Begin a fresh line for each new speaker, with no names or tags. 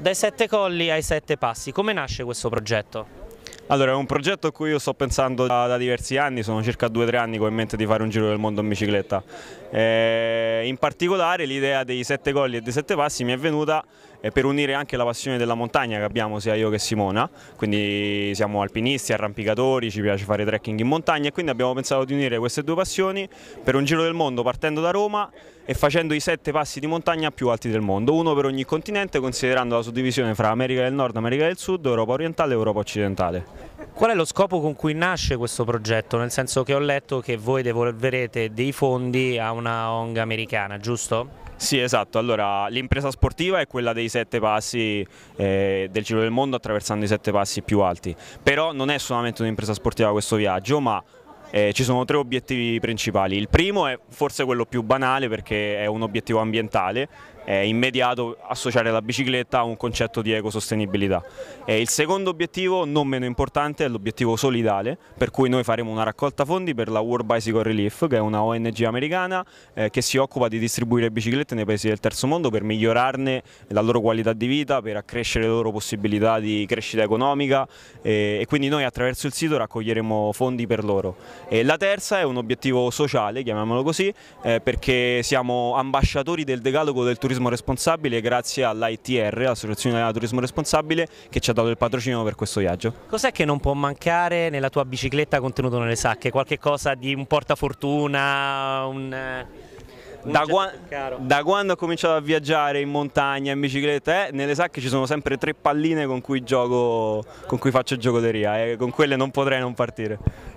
Dai sette colli ai sette passi, come nasce questo progetto?
Allora, è un progetto a cui io sto pensando da, da diversi anni, sono circa 2-3 anni che ho in mente di fare un giro del mondo in bicicletta. Eh, in particolare l'idea dei sette colli e dei sette passi mi è venuta e per unire anche la passione della montagna che abbiamo sia io che Simona, quindi siamo alpinisti, arrampicatori, ci piace fare trekking in montagna e quindi abbiamo pensato di unire queste due passioni per un giro del mondo partendo da Roma e facendo i sette passi di montagna più alti del mondo, uno per ogni continente considerando la suddivisione fra America del Nord, America del Sud, Europa orientale e Europa occidentale. Qual è lo scopo con cui nasce questo progetto?
Nel senso che ho letto che voi devolverete dei fondi a una ONG americana, giusto?
Sì, esatto. Allora, l'impresa sportiva è quella dei sette passi eh, del giro del mondo attraversando i sette passi più alti. Però non è solamente un'impresa sportiva questo viaggio, ma eh, ci sono tre obiettivi principali. Il primo è forse quello più banale perché è un obiettivo ambientale, è immediato associare la bicicletta a un concetto di ecosostenibilità. E il secondo obiettivo, non meno importante, è l'obiettivo solidale, per cui noi faremo una raccolta fondi per la World Bicycle Relief, che è una ONG americana eh, che si occupa di distribuire biciclette nei paesi del terzo mondo per migliorarne la loro qualità di vita, per accrescere le loro possibilità di crescita economica eh, e quindi noi attraverso il sito raccoglieremo fondi per loro. E la terza è un obiettivo sociale, chiamiamolo così, eh, perché siamo ambasciatori del decalogo del turismo turismo responsabile grazie all'ITR, l'Associazione Italiana Turismo Responsabile, che ci ha dato il patrocinio per questo viaggio.
Cos'è che non può mancare nella tua bicicletta contenuto nelle sacche?
Qualche cosa di un portafortuna, un... Eh, da, qua da, quando ho cominciato a viaggiare in montagna, in bicicletta, eh, nelle sacche ci sono sempre tre palline con cui, gioco, con cui faccio giocoteria e eh, con quelle non potrei non partire.